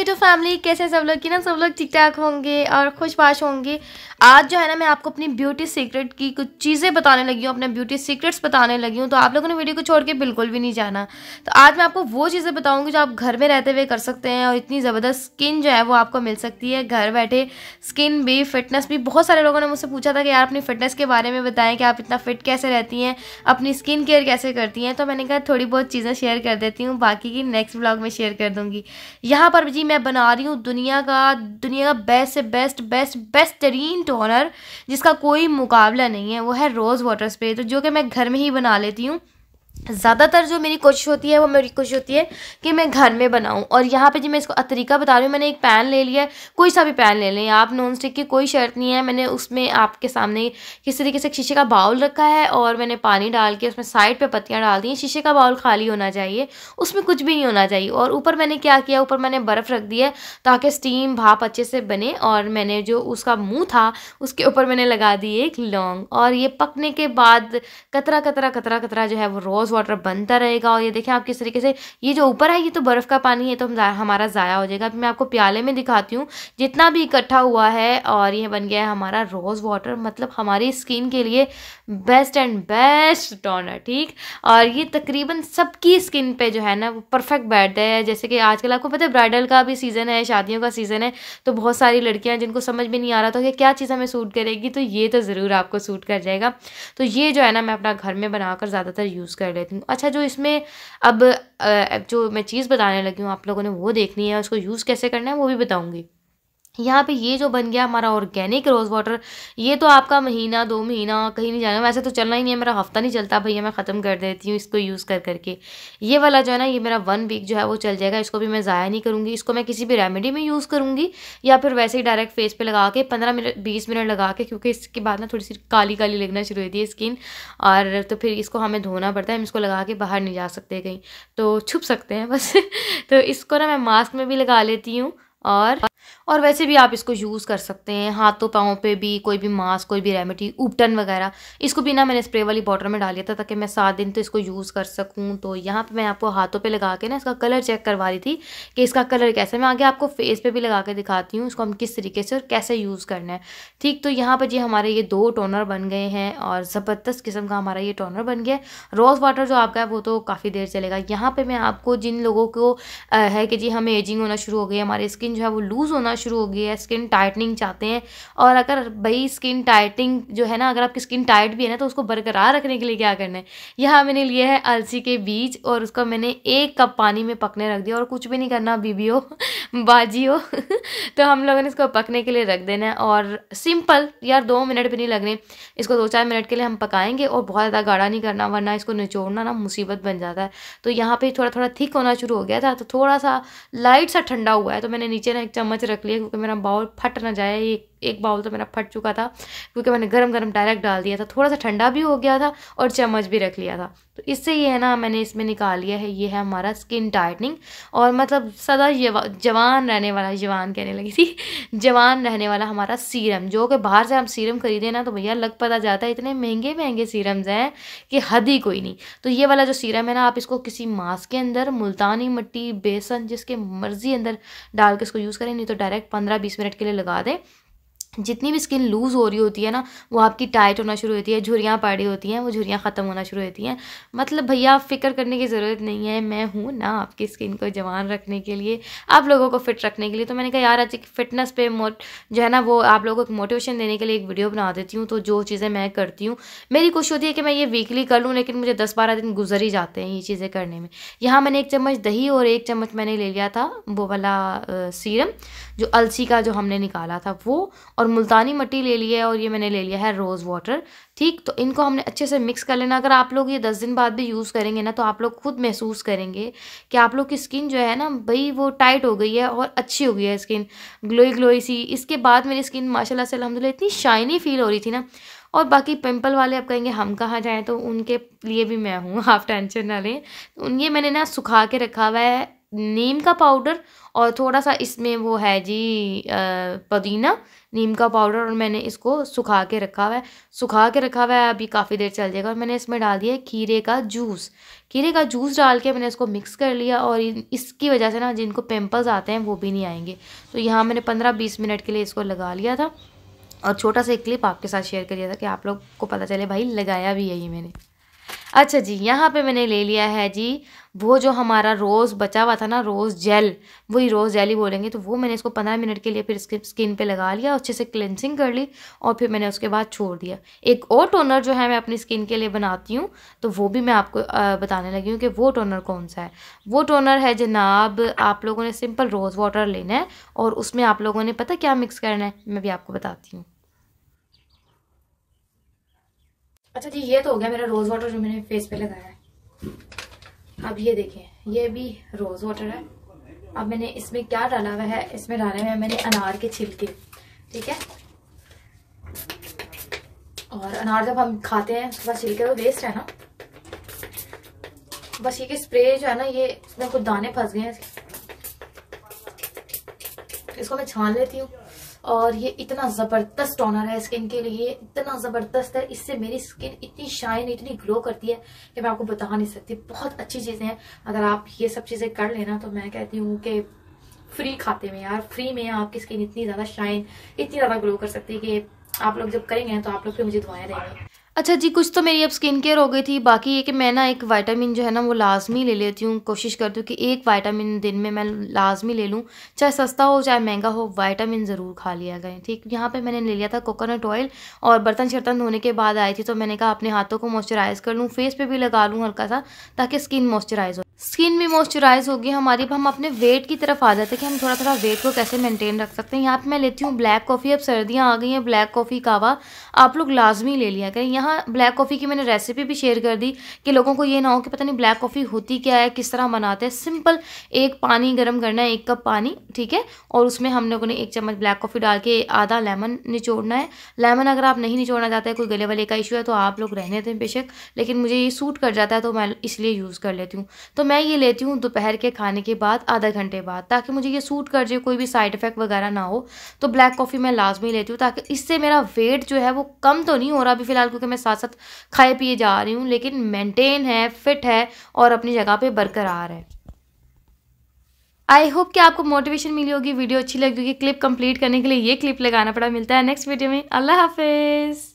YouTube family कैसे सब लोग कि ना सब लोग ठीक ठाक होंगे और खुशबाश होंगे आज जो है ना मैं आपको अपनी ब्यूटी सीक्रेट की कुछ चीज़ें बताने लगी हूँ अपने ब्यूटी सीक्रेट्स बताने लगी हूँ तो आप लोगों ने वीडियो को छोड़ के बिल्कुल भी नहीं जाना तो आज मैं आपको वो चीज़ें बताऊँगी जो आप घर में रहते हुए कर सकते हैं और इतनी ज़बरदस्त स्किन जो है वो आपको मिल सकती है घर बैठे स्किन भी फिटनेस भी बहुत सारे लोगों ने मुझसे पूछा था कि यार अपनी फिटनेस के बारे में बताएं कि आप इतना फिट कैसे रहती हैं अपनी स्किन केयर कैसे करती हैं तो मैंने कहा थोड़ी बहुत चीज़ें शेयर कर देती हूँ बाकी की नेक्स्ट ब्लॉग में शेयर कर दूँगी यहाँ पर जी मैं बना रही हूँ दुनिया का दुनिया का बेस्ट से बेस्ट बेस्ट बेस्ट तरीन टोनर जिसका कोई मुकाबला नहीं है वो है रोज़ वाटर स्प्रे तो जो कि मैं घर में ही बना लेती हूँ ज़्यादातर जो मेरी कोशिश होती है वो मेरी कोशिश होती है कि मैं घर में बनाऊं और यहाँ पे जी मैं इसको तरीका बता रही हूँ मैंने एक पैन ले लिया है कोई सा भी पैन ले लें आप नॉन स्टिक की कोई शर्त नहीं है मैंने उसमें आपके सामने किस तरीके से शीशे का बाउल रखा है और मैंने पानी डाल के उसमें साइड पर पत्तियाँ डाल दी हैं शीशे का बाउल खाली होना चाहिए उसमें कुछ भी नहीं होना चाहिए और ऊपर मैंने क्या किया ऊपर मैंने बर्फ़ रख दी है ताकि स्टीम भाप अच्छे से बने और मैंने जो उसका मुँह था उसके ऊपर मैंने लगा दी एक लौंग और ये पकने के बाद कतरा कतरा कतरा कतरा जो है वो रोज़ रोज़ वाटर बनता रहेगा और ये देखें आप किस तरीके से ये जो ऊपर है ये तो बर्फ़ का पानी है तो हम हमारा ज़ाया हो जाएगा मैं आपको प्याले में दिखाती हूँ जितना भी इकट्ठा हुआ है और ये बन गया है हमारा रोज़ वाटर मतलब हमारी स्किन के लिए बेस्ट एंड बेस्ट टोनर ठीक और ये तकरीबन सबकी स्किन पे जो है ना वो परफेक्ट बैठता है जैसे कि आजकल आपको पता है ब्राइडल का भी सीज़न है शादियों का सीज़न है तो बहुत सारी लड़कियां जिनको समझ में नहीं आ रहा था कि क्या चीज़ हमें सूट करेगी तो ये तो ज़रूर आपको सूट कर जाएगा तो ये जो है ना मैं अपना घर में बनाकर ज़्यादातर यूज़ कर लेती हूँ अच्छा जो इसमें अब जो मैं चीज़ बताने लगी हूँ आप लोगों ने वो देखनी है उसको यूज़ कैसे करना है वो भी बताऊँगी यहाँ पे ये जो बन गया हमारा ऑर्गेनिक रोज़ वाटर ये तो आपका महीना दो महीना कहीं नहीं जाना वैसे तो चलना ही नहीं है मेरा हफ्ता नहीं चलता भैया मैं ख़त्म कर देती हूँ इसको यूज़ कर करके ये वाला जो है ना ये मेरा वन वीक जो है वो चल जाएगा इसको भी मैं ज़ाया नहीं करूँगी इसको मैं किसी भी रेमेडी में यूज़ करूँगी या फिर वैसे ही डायरेक्ट फेस पर लगा के पंद्रह मिनट बीस मिनट लगा के क्योंकि इसके बाद ना थोड़ी सी काली काली लगना शुरू होती है स्किन और तो फिर इसको हमें धोना पड़ता है हम इसको लगा के बाहर नहीं जा सकते कहीं तो छुप सकते हैं बस तो इसको ना मैं मास्क में भी लगा लेती हूँ और और वैसे भी आप इसको यूज़ कर सकते हैं हाथों पाँव पे भी कोई भी मास्क कोई भी रेमेडी उपटन वगैरह इसको भी ना मैंने स्प्रे वाली बॉटल में डाल लिया था ताकि मैं सात दिन तो इसको यूज़ कर सकूँ तो यहाँ पे मैं आपको हाथों पे लगा के ना इसका कलर चेक करवा रही थी कि इसका कलर कैसा है मैं आगे आपको फेस पर भी लगा के दिखाती हूँ इसको हम किस तरीके से और कैसे यूज़ करना है ठीक तो यहाँ पर जी हमारे ये दो टोनर बन गए हैं और ज़बरदस्त किस्म का हमारा ये टोनर बन गया रोज़ वाटर जो आपका है वो तो काफ़ी देर चलेगा यहाँ पर मैं आपको जिन लोगों को है कि जी हमें एजिंग होना शुरू हो गई हमारी स्किन स्किन जो है वो लूज़ होना शुरू हो गई है स्किन टाइटनिंग चाहते हैं और अगर भाई स्किन टाइटिंग जो है ना अगर आपकी स्किन टाइट भी है ना तो उसको बरकरार रखने के लिए क्या करना है यहाँ मैंने लिया है अलसी के बीज और उसका मैंने एक कप पानी में पकने रख दिया और कुछ भी नहीं करना बीबी हो बाजी हो तो हम लोगों ने इसको पकने के लिए रख देना है और सिंपल यार दो मिनट भी नहीं लगने इसको दो चार मिनट के लिए हम पकाएंगे और बहुत ज़्यादा गाढ़ा नहीं करना वरना इसको निचोड़ना ना मुसीबत बन जाता है तो यहाँ पर थोड़ा थोड़ा थिक होना शुरू हो गया था तो थोड़ा सा लाइट सा ठंडा हुआ है तो मैंने नीचे ना एक चम्मच रख लिया क्योंकि मेरा बाउल फट ना जाए ये एक बाउल तो मेरा फट चुका था क्योंकि मैंने गर्म गर्म डायरेक्ट डाल दिया था थोड़ा सा ठंडा भी हो गया था और चम्मच भी रख लिया था तो इससे ये है ना मैंने इसमें निकाल लिया है ये है हमारा स्किन टाइटनिंग और मतलब सदा जवान रहने वाला जवान कहने लगी थी जवान रहने वाला हमारा सीरम जो कि बाहर से हम सीरम खरीदे ना तो भैया लग पता जाता है इतने महंगे महंगे सीरम्स हैं कि हद ही कोई नहीं तो ये वाला जो सीरम है ना आप इसको किसी मास्क के अंदर मुल्तानी मिट्टी बेसन जिसके मर्जी अंदर डाल के इसको यूज़ करें नहीं तो डायरेक्ट पंद्रह बीस मिनट के लिए लगा दें जितनी भी स्किन लूज़ हो रही होती है ना वो आपकी टाइट होना शुरू होती है झुरियाँ पड़ी होती हैं वो झुरियाँ ख़त्म होना शुरू होती हैं मतलब भैया आप फिक्र करने की ज़रूरत नहीं है मैं हूँ ना आपकी स्किन को जवान रखने के लिए आप लोगों को फिट रखने के लिए तो मैंने कहा यार आज एक फिटनेस पे मोट जो है ना वो आप लोगों को मोटिवेशन देने के लिए एक वीडियो बना देती हूँ तो जो चीज़ें मैं करती हूँ मेरी कोशिश होती है कि मैं ये वीकली कर लूँ लेकिन मुझे दस बारह दिन गुजर ही जाते हैं ये चीज़ें करने में यहाँ मैंने एक चम्मच दही और एक चम्मच मैंने ले लिया था वो वाला सीरम जो अलसी का जो हमने निकाला था वो और मुल्तानी मट्टी ले ली है और ये मैंने ले लिया है रोज़ वाटर ठीक तो इनको हमने अच्छे से मिक्स कर लेना अगर आप लोग ये दस दिन बाद भी यूज़ करेंगे ना तो आप लोग खुद महसूस करेंगे कि आप लोग की स्किन जो है ना भाई वो टाइट हो गई है और अच्छी हो गई है स्किन ग्लोई ग्लोई सी इसके बाद मेरी स्किन माशाला से अलहमद इतनी शाइनी फील हो रही थी ना और बाकी पिंपल वाले अब कहेंगे हम कहाँ जाएँ तो उनके लिए भी मैं हूँ आप टेंशन ना लें तो उन ये मैंने ना सुखा के रखा हुआ है नीम का पाउडर और थोड़ा सा इसमें वो है जी पुदीना नीम का पाउडर और मैंने इसको सुखा के रखा हुआ है सुखा के रखा हुआ है अभी काफ़ी देर चल जाएगा और मैंने इसमें डाल दिया खीरे का जूस खीरे का जूस डाल के मैंने इसको मिक्स कर लिया और इसकी वजह से ना जिनको पिम्पल्स आते हैं वो भी नहीं आएंगे तो यहाँ मैंने पंद्रह बीस मिनट के लिए इसको लगा लिया था और छोटा सा एक क्लिप आपके साथ शेयर कर दिया था कि आप लोग को पता चले भाई लगाया भी है ये मैंने अच्छा जी यहाँ पे मैंने ले लिया है जी वो जो हमारा रोज़ बचा हुआ था ना रोज़ जेल वही रोज़ जेल ही बोलेंगे तो वो मैंने इसको पंद्रह मिनट के लिए फिर इसके स्किन पे लगा लिया अच्छे से क्लेंसिंग कर ली और फिर मैंने उसके बाद छोड़ दिया एक और टोनर जो है मैं अपनी स्किन के लिए बनाती हूँ तो वो भी मैं आपको बताने लगी हूँ कि वो टोनर कौन सा है वो टोनर है जनाब आप लोगों ने सिंपल रोज़ वाटर लेना है और उसमें आप लोगों ने पता क्या मिक्स करना है मैं भी आपको बताती हूँ अच्छा जी ये तो हो गया मेरा रोज़ वाटर जो मैंने फेस पे लगाया है अब ये देखें ये भी रोज़ वाटर है अब मैंने इसमें क्या डाला हुआ है इसमें डाले हुए मैंने अनार के छिलके ठीक है और अनार जब हम खाते हैं तो बस छिलके तो वेस्ट है ना बस ये स्प्रे जो है ना ये इसमें कुछ दाने फंस गए हैं इसको मैं छान लेती हूँ और ये इतना ज़बरदस्त टोनर है स्किन के लिए इतना ज़बरदस्त है इससे मेरी स्किन इतनी शाइन इतनी ग्लो करती है कि मैं आपको बता नहीं सकती बहुत अच्छी चीज़ें हैं अगर आप ये सब चीज़ें कर लेना तो मैं कहती हूँ कि फ्री खाते में यार फ्री में आपकी स्किन इतनी ज़्यादा शाइन इतनी ज़्यादा ग्लो कर सकती है कि आप लोग जब करेंगे तो आप लोग फिर मुझे दुआएं देंगे अच्छा जी कुछ तो मेरी अब स्किन केयर हो गई थी बाकी ये कि मैं ना एक वाइटामिन जो है ना वो लाजमी ले लेती हूँ कोशिश करती हूँ कि एक वाइटामिन दिन में मैं लाजमी ले लूँ चाहे सस्ता हो चाहे महंगा हो वाइटामिन ज़रूर खा लिया गए ठीक यहाँ पे मैंने ले लिया था कोकोनट ऑयल और बर्तन शर्तन धोने के बाद आई थी तो मैंने कहा अपने हाथों को मॉइस्चराइज़ कर लूँ फेस पर भी लगा लूँ हल्का सा ताकि स्किन मॉइस्चराइज़ हो स्किन भी मॉइस्चराइज होगी हमारी अब हम अपने वेट की तरफ आ जाते हैं कि हम थोड़ा थोड़ा वेट को कैसे मेंटेन रख सकते हैं यहाँ पे मैं लेती हूँ ब्लैक कॉफ़ी अब सर्दियाँ आ गई हैं ब्लैक कॉफ़ी कावा आप लोग लाजमी ले लिया करें यहाँ ब्लैक कॉफ़ी की मैंने रेसिपी भी शेयर कर दी कि लोगों को ये ना हो कि पता नहीं ब्लैक कॉफ़ी होती क्या है किस तरह बनाते हैं सिंपल एक पानी गर्म करना है एक कप पानी ठीक है और उसमें हम लोगों ने एक चम्मच ब्लैक कॉफ़ी डाल के आधा लेमन निचोड़ना है लेमन अगर आप नहीं निचोड़ना चाहते कोई गले वाले का इशू है तो आप लोग रहने दें बेशक लेकिन मुझे ये सूट कर जाता है तो मैं इसलिए यूज़ कर लेती हूँ तो मैं ये लेती हूँ दोपहर के खाने के बाद आधा घंटे बाद ताकि मुझे ये सूट कर जाए कोई भी साइड इफ़ेक्ट वगैरह ना हो तो ब्लैक कॉफ़ी मैं लाजमी लेती हूँ ताकि इससे मेरा वेट जो है वो कम तो नहीं हो रहा अभी फ़िलहाल क्योंकि मैं साथ साथ खाए पिए जा रही हूँ लेकिन मेनटेन है फिट है और अपनी जगह पर बरकरार है आई होप कि आपको मोटिवेशन मिली होगी वीडियो अच्छी लगी होगी क्लिप कंप्लीट करने के लिए ये क्लिप लगाना पड़ा मिलता है नेक्स्ट वीडियो में अल्लाह हाफिज़